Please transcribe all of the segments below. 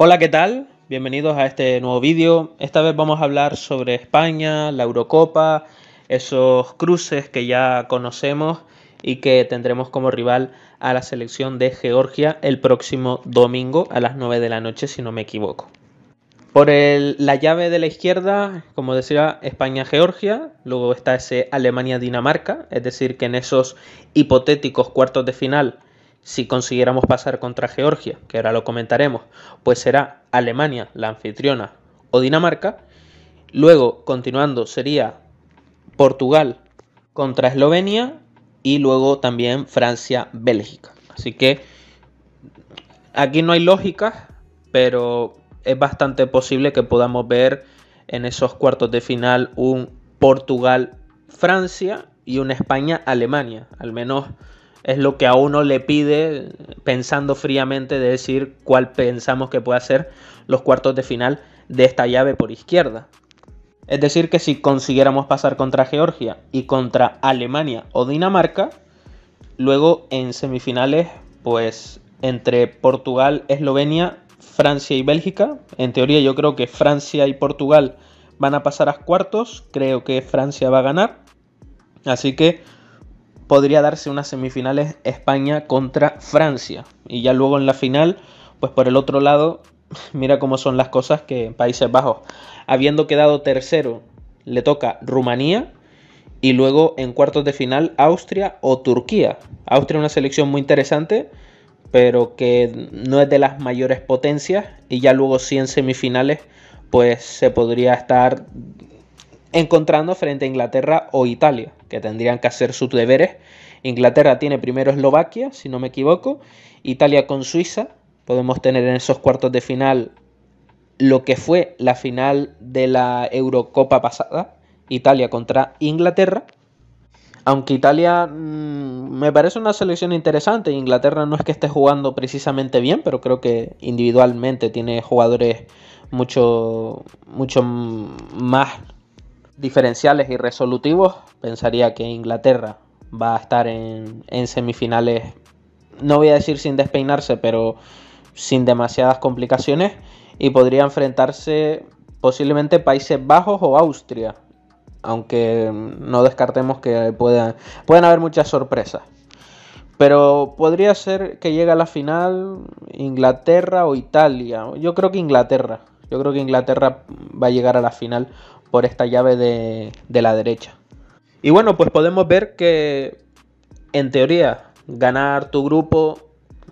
Hola, ¿qué tal? Bienvenidos a este nuevo vídeo. Esta vez vamos a hablar sobre España, la Eurocopa, esos cruces que ya conocemos y que tendremos como rival a la selección de Georgia el próximo domingo a las 9 de la noche, si no me equivoco. Por la llave de la izquierda, como decía, España-Georgia, luego está ese Alemania-Dinamarca, es decir, que en esos hipotéticos cuartos de final si consiguiéramos pasar contra Georgia, que ahora lo comentaremos, pues será Alemania la anfitriona o Dinamarca. Luego, continuando, sería Portugal contra Eslovenia y luego también Francia-Bélgica. Así que aquí no hay lógica, pero es bastante posible que podamos ver en esos cuartos de final un Portugal-Francia y una España-Alemania. Al menos es lo que a uno le pide, pensando fríamente, de decir cuál pensamos que puede ser los cuartos de final de esta llave por izquierda. Es decir, que si consiguiéramos pasar contra Georgia y contra Alemania o Dinamarca, luego en semifinales, pues entre Portugal, Eslovenia, Francia y Bélgica, en teoría yo creo que Francia y Portugal van a pasar a cuartos, creo que Francia va a ganar, así que podría darse unas semifinales España contra Francia. Y ya luego en la final, pues por el otro lado, mira cómo son las cosas que en Países Bajos, habiendo quedado tercero, le toca Rumanía y luego en cuartos de final Austria o Turquía. Austria es una selección muy interesante, pero que no es de las mayores potencias y ya luego si en semifinales pues se podría estar encontrando frente a Inglaterra o Italia que tendrían que hacer sus deberes. Inglaterra tiene primero Eslovaquia, si no me equivoco, Italia con Suiza. Podemos tener en esos cuartos de final lo que fue la final de la Eurocopa pasada, Italia contra Inglaterra. Aunque Italia mm, me parece una selección interesante, Inglaterra no es que esté jugando precisamente bien, pero creo que individualmente tiene jugadores mucho, mucho más diferenciales y resolutivos, pensaría que Inglaterra va a estar en, en semifinales, no voy a decir sin despeinarse, pero sin demasiadas complicaciones, y podría enfrentarse posiblemente Países Bajos o Austria, aunque no descartemos que puedan, pueden haber muchas sorpresas. Pero podría ser que llegue a la final Inglaterra o Italia. Yo creo que Inglaterra. Yo creo que Inglaterra va a llegar a la final por esta llave de, la derecha. Y bueno, pues podemos ver que en teoría ganar tu grupo,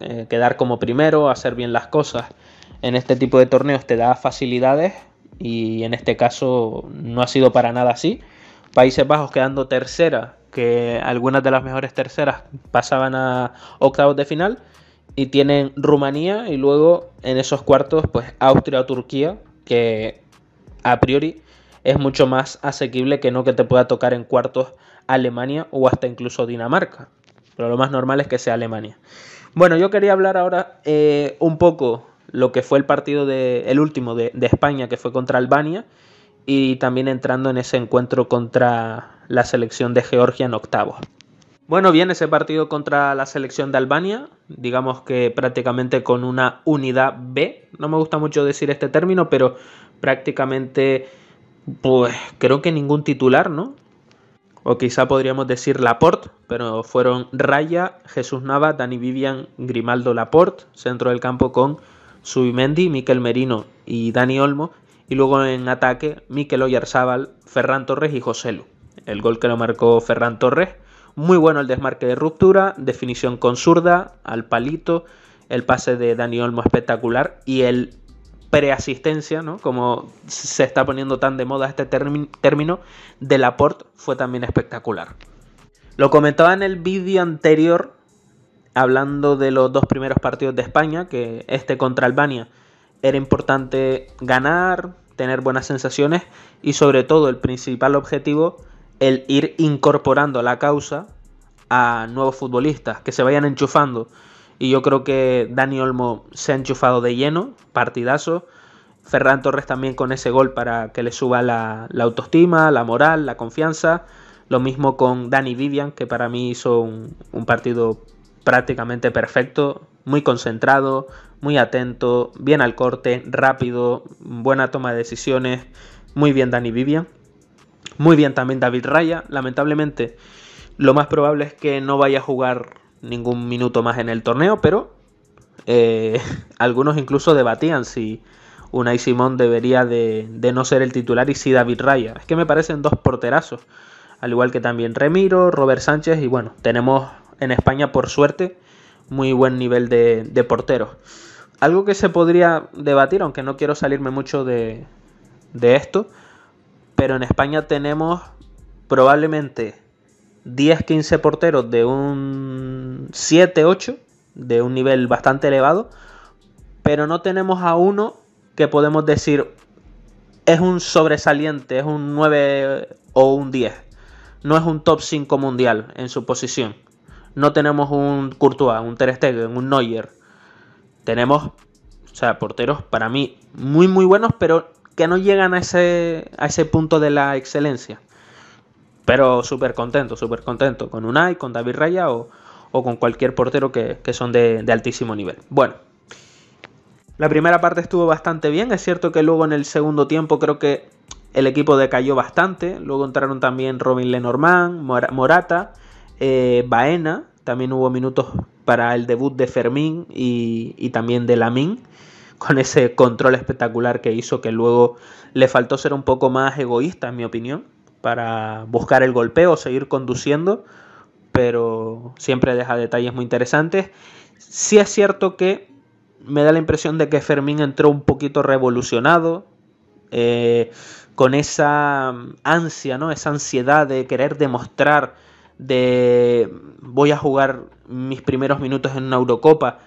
eh, quedar como primero, hacer bien las cosas en este tipo de torneos te da facilidades y en este caso no ha sido para nada así. Países Bajos quedando tercera, que algunas de las mejores terceras pasaban a octavos de final y tienen Rumanía y luego en esos cuartos pues Austria o Turquía que a priori es mucho más asequible que no que te pueda tocar en cuartos Alemania o hasta incluso Dinamarca. Pero lo más normal es que sea Alemania. Bueno, yo quería hablar ahora eh, un poco lo que fue el partido de, el último de, de España, que fue contra Albania, y también entrando en ese encuentro contra la selección de Georgia en octavos. Bueno, bien, ese partido contra la selección de Albania, digamos que prácticamente con una unidad B, no me gusta mucho decir este término, pero prácticamente pues creo que ningún titular, ¿no? O quizá podríamos decir Laporte, pero fueron Raya, Jesús Nava, Dani Vivian, Grimaldo Laporte, centro del campo con Subimendi, Miquel Merino y Dani Olmo, y luego en ataque Miquel Oyarzábal, Ferran Torres y Joselu. El gol que lo marcó Ferran Torres, muy bueno el desmarque de ruptura, definición con zurda, al palito, el pase de Dani Olmo espectacular y el preasistencia, ¿no? Como se está poniendo tan de moda este término, del Laporte fue también espectacular. Lo comentaba en el vídeo anterior, hablando de los dos primeros partidos de España, que este contra Albania era importante ganar, tener buenas sensaciones y sobre todo el principal objetivo, el ir incorporando la causa a nuevos futbolistas, que se vayan enchufando. Y yo creo que Dani Olmo se ha enchufado de lleno, partidazo. Ferran Torres también con ese gol para que le suba la, autoestima, la moral, la confianza. Lo mismo con Dani Vivian, que para mí hizo un, un partido prácticamente perfecto, muy concentrado, muy atento, bien al corte, rápido, buena toma de decisiones. Muy bien Dani Vivian. Muy bien también David Raya. Lamentablemente, lo más probable es que no vaya a jugar ningún minuto más en el torneo, pero eh, algunos incluso debatían si Unai Simón debería de, no ser el titular y si David Raya. Es que me parecen dos porterazos, al igual que también Remiro, Robert Sánchez y bueno, tenemos en España por suerte muy buen nivel de, de porteros. Algo que se podría debatir, aunque no quiero salirme mucho de, de esto, pero en España tenemos probablemente 10-15 porteros de un 7-8 de un nivel bastante elevado, pero no tenemos a uno que podemos decir es un sobresaliente, es un 9 o un 10. No es un top 5 mundial en su posición. No tenemos un Courtois, un Ter Stegen, un Neuer. Tenemos, o sea, porteros para mí muy muy buenos, pero que no llegan a ese, a ese punto de la excelencia. Pero súper contento, súper contento con Unai, con David Raya o o con cualquier portero que, son de, altísimo nivel. Bueno, la primera parte estuvo bastante bien, es cierto que luego en el segundo tiempo creo que el equipo decayó bastante, luego entraron también Robin Lenormand, Morata, eh, Baena, también hubo minutos para el debut de Fermín y, también de Lamín, con ese control espectacular que hizo que luego le faltó ser un poco más egoísta, en mi opinión, para buscar el golpeo, seguir conduciendo, pero siempre deja detalles muy interesantes. Sí es cierto que me da la impresión de que Fermín entró un poquito revolucionado, eh, con esa mm, ansia, ¿no? Esa ansiedad de querer demostrar de voy a jugar mis primeros minutos en una Eurocopa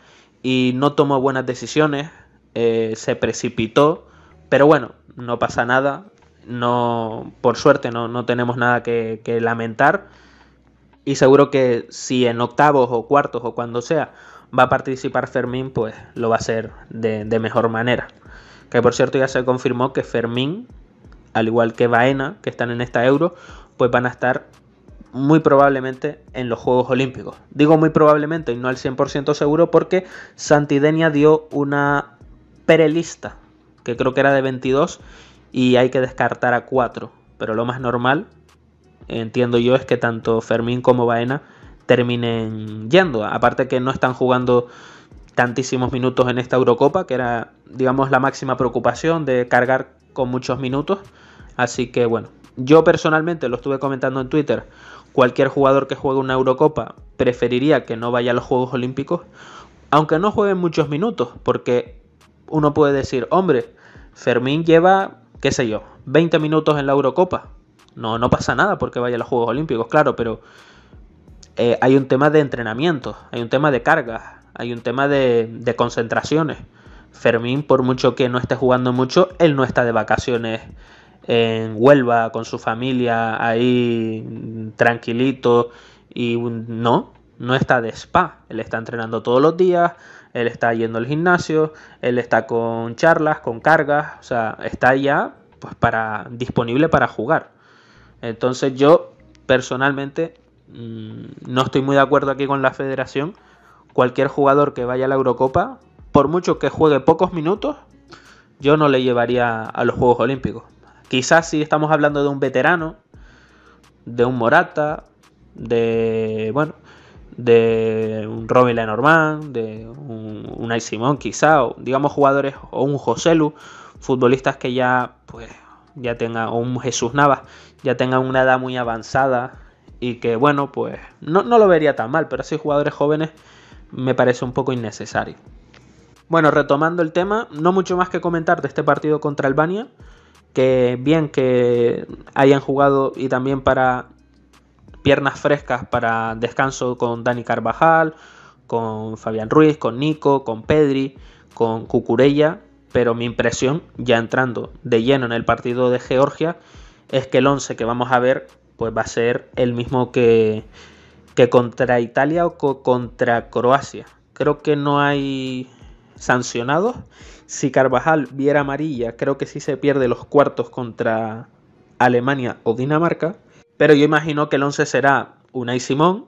y no tomó buenas decisiones, eh, se precipitó, pero bueno, no pasa nada, no, por suerte no, tenemos nada que lamentar. Y seguro que si en octavos o cuartos o cuando sea va a participar Fermín, pues lo va a hacer de, mejor manera. Que por cierto ya se confirmó que Fermín, al igual que Baena, que están en esta euro, pues van a estar muy probablemente en los Juegos Olímpicos. Digo muy probablemente y no al 100% seguro porque Santidenia dio una perelista que creo que era de 22 y hay que descartar a 4. Pero lo más normal entiendo yo, es que tanto Fermín como Baena terminen yendo. Aparte que no están jugando tantísimos minutos en esta Eurocopa, que era, digamos, la máxima preocupación de cargar con muchos minutos. Así que bueno, yo personalmente lo estuve comentando en Twitter. Cualquier jugador que juegue una Eurocopa preferiría que no vaya a los Juegos Olímpicos, aunque no jueguen muchos minutos, porque uno puede decir, hombre, Fermín lleva, qué sé yo, 20 minutos en la Eurocopa, no, no pasa nada porque vaya a los Juegos Olímpicos, claro, pero eh, hay un tema de entrenamiento, hay un tema de cargas, hay un tema de, concentraciones. Fermín, por mucho que no esté jugando mucho, él no está de vacaciones en Huelva con su familia ahí tranquilito y no, no está de spa, él está entrenando todos los días, él está yendo al gimnasio, él está con charlas, con cargas, o sea, está ya pues para disponible para jugar. Entonces yo personalmente mm, no estoy muy de acuerdo aquí con la federación. Cualquier jugador que vaya a la Eurocopa, por mucho que juegue pocos minutos, yo no le llevaría a los Juegos Olímpicos. Quizás si estamos hablando de un veterano, de un Morata, de bueno, de un Robin Lenormand, de un un Simón quizá, o digamos jugadores o un Joselu, futbolistas que ya pues ya tenga, un Jesús Navas, ya tenga una edad muy avanzada y que, bueno, pues no, no lo vería tan mal, pero si jugadores jóvenes me parece un poco innecesario. Bueno, retomando el tema, no mucho más que comentar de este partido contra Albania, que bien que hayan jugado y también para piernas frescas para descanso con Dani Carvajal, con Fabián Ruiz, con Nico, con Pedri, con Cucurella, pero mi impresión, ya entrando de lleno en el partido de Georgia, es que el 11 que vamos a ver pues va a ser el mismo que, que contra Italia o contra Croacia. Creo que no hay sancionados. Si Carvajal viera amarilla, creo que sí se pierde los cuartos contra Alemania o Dinamarca. Pero yo imagino que el 11 será Unai Simón,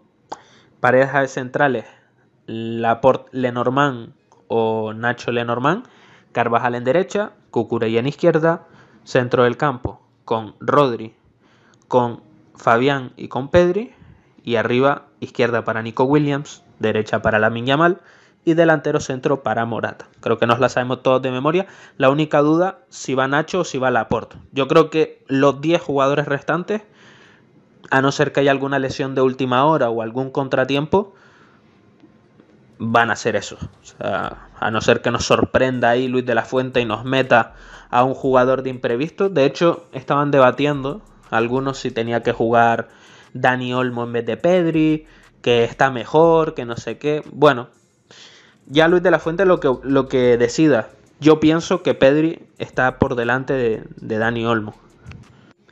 pareja de centrales Laporte Lenormand o Nacho Lenormand Carvajal en derecha, Cucurella en izquierda, centro del campo con Rodri, con Fabián y con Pedri, y arriba izquierda para Nico Williams, derecha para Lamin Yamal y delantero centro para Morata. Creo que nos la sabemos todos de memoria. La única duda si va Nacho o si va Laporte. Yo creo que los 10 jugadores restantes, a no ser que haya alguna lesión de última hora o algún contratiempo, van a hacer eso. a no ser que nos sorprenda ahí Luis de la Fuente y nos meta a un jugador de imprevisto. De hecho, estaban debatiendo algunos si tenía que jugar Dani Olmo en vez de Pedri, que está mejor, que no sé qué. Bueno, ya Luis de la Fuente lo que, lo que decida. Yo pienso que Pedri está por delante de, de Dani Olmo.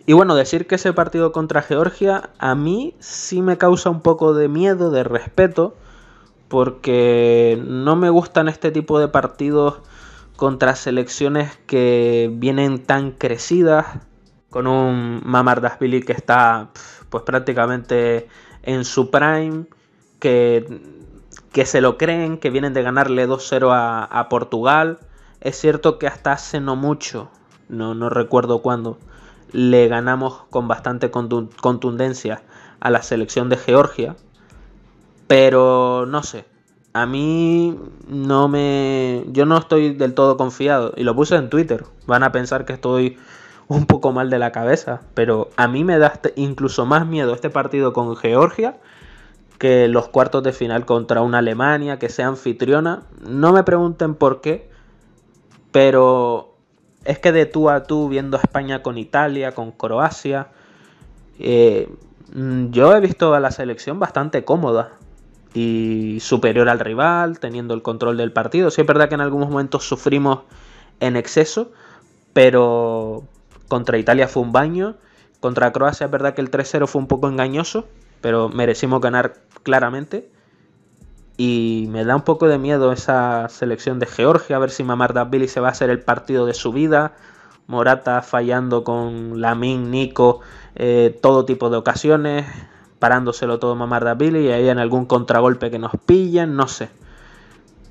Y bueno, decir que ese partido contra Georgia a mí sí me causa un poco de miedo, de respeto porque no me gustan este tipo de partidos contra selecciones que vienen tan crecidas, con un Mamardashvili que está pues prácticamente en su prime, que, que se lo creen, que vienen de ganarle 2-0 a, Portugal. Es cierto que hasta hace no mucho, no, no recuerdo cuándo, le ganamos con bastante contundencia a la selección de Georgia, pero no sé. A mí no me. Yo no estoy del todo confiado. Y lo puse en Twitter. Van a pensar que estoy un poco mal de la cabeza. Pero a mí me da este, incluso más miedo este partido con Georgia que los cuartos de final contra una Alemania que sea anfitriona. No me pregunten por qué. Pero es que de tú a tú, viendo a España con Italia, con Croacia. Eh, mm, yo he visto a la selección bastante cómoda y superior al rival, teniendo el control del partido. Sí es verdad que en algunos momentos sufrimos en exceso, pero contra Italia fue un baño, contra Croacia es verdad que el 3-0 fue un poco engañoso, pero merecimos ganar claramente. Y me da un poco de miedo esa selección de Georgia, a ver si Mamar se va a hacer el partido de su vida. Morata fallando con Lamin, Nico, eh, todo tipo de ocasiones parándoselo todo mamar a Billy y ahí en algún contragolpe que nos pillen no sé.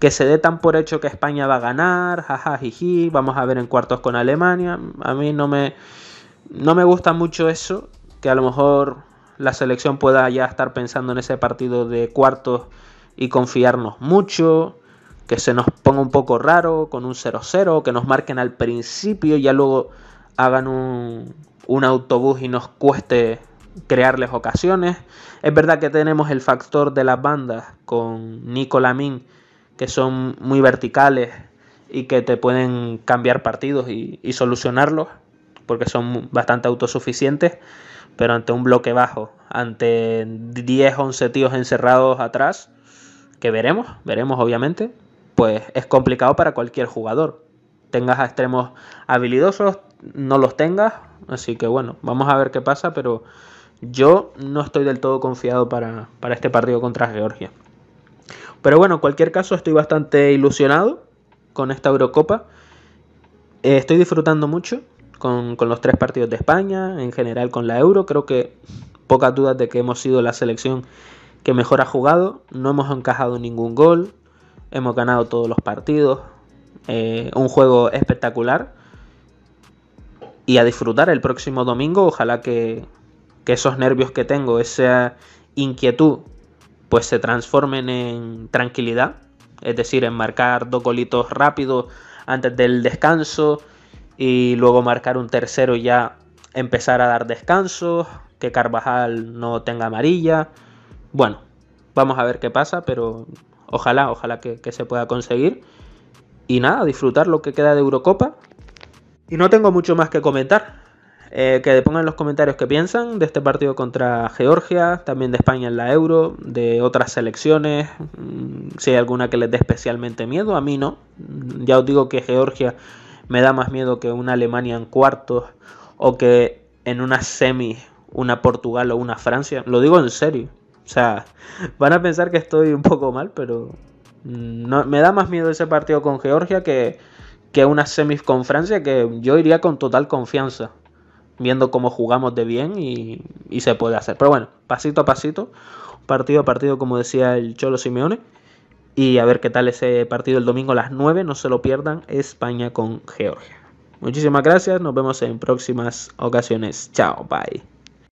Que se dé tan por hecho que España va a ganar, jajajiji jiji, vamos a ver en cuartos con Alemania. A mí no me, no me gusta mucho eso, que a lo mejor la selección pueda ya estar pensando en ese partido de cuartos y confiarnos mucho, que se nos ponga un poco raro con un 0-0, que nos marquen al principio y ya luego hagan un, un autobús y nos cueste crearles ocasiones. Es verdad que tenemos el factor de las bandas con Nico Lamin, que son muy verticales y que te pueden cambiar partidos y, y solucionarlos, porque son bastante autosuficientes, pero ante un bloque bajo, ante 10, 11 tíos encerrados atrás, que veremos, veremos obviamente, pues es complicado para cualquier jugador. Tengas a extremos habilidosos, no los tengas, así que bueno, vamos a ver qué pasa, pero yo no estoy del todo confiado para, este partido contra Georgia. Pero bueno, en cualquier caso estoy bastante ilusionado con esta Eurocopa. Eh, estoy disfrutando mucho con, los tres partidos de España, en general con la Euro. Creo que pocas dudas de que hemos sido la selección que mejor ha jugado. No hemos encajado ningún gol. Hemos ganado todos los partidos. Eh, un juego espectacular. Y a disfrutar el próximo domingo. Ojalá que, que esos nervios que tengo, esa inquietud, pues se transformen en tranquilidad, es decir, en marcar dos golitos rápidos antes del descanso y luego marcar un tercero ya empezar a dar descansos, que Carvajal no tenga amarilla. Bueno, vamos a ver qué pasa, pero ojalá, ojalá que, que se pueda conseguir. Y nada, disfrutar lo que queda de Eurocopa. Y no tengo mucho más que comentar. Eh, que pongan en los comentarios qué piensan de este partido contra Georgia, también de España en la Euro, de otras selecciones, mm, si hay alguna que les dé especialmente miedo, a mí no. Mm, ya os digo que Georgia me da más miedo que una Alemania en cuartos o que en una semi una Portugal o una Francia. Lo digo en serio. O sea, van a pensar que estoy un poco mal, pero mm, me da más miedo ese partido con Georgia que, que una semis con Francia que yo iría con total confianza viendo cómo jugamos de bien y, se puede hacer. Pero bueno, pasito a pasito, partido a partido, como decía el Cholo Simeone. Y a ver qué tal ese partido el domingo a las 9, no se lo pierdan, España con Georgia. Muchísimas gracias, nos vemos en próximas ocasiones. Chao, bye.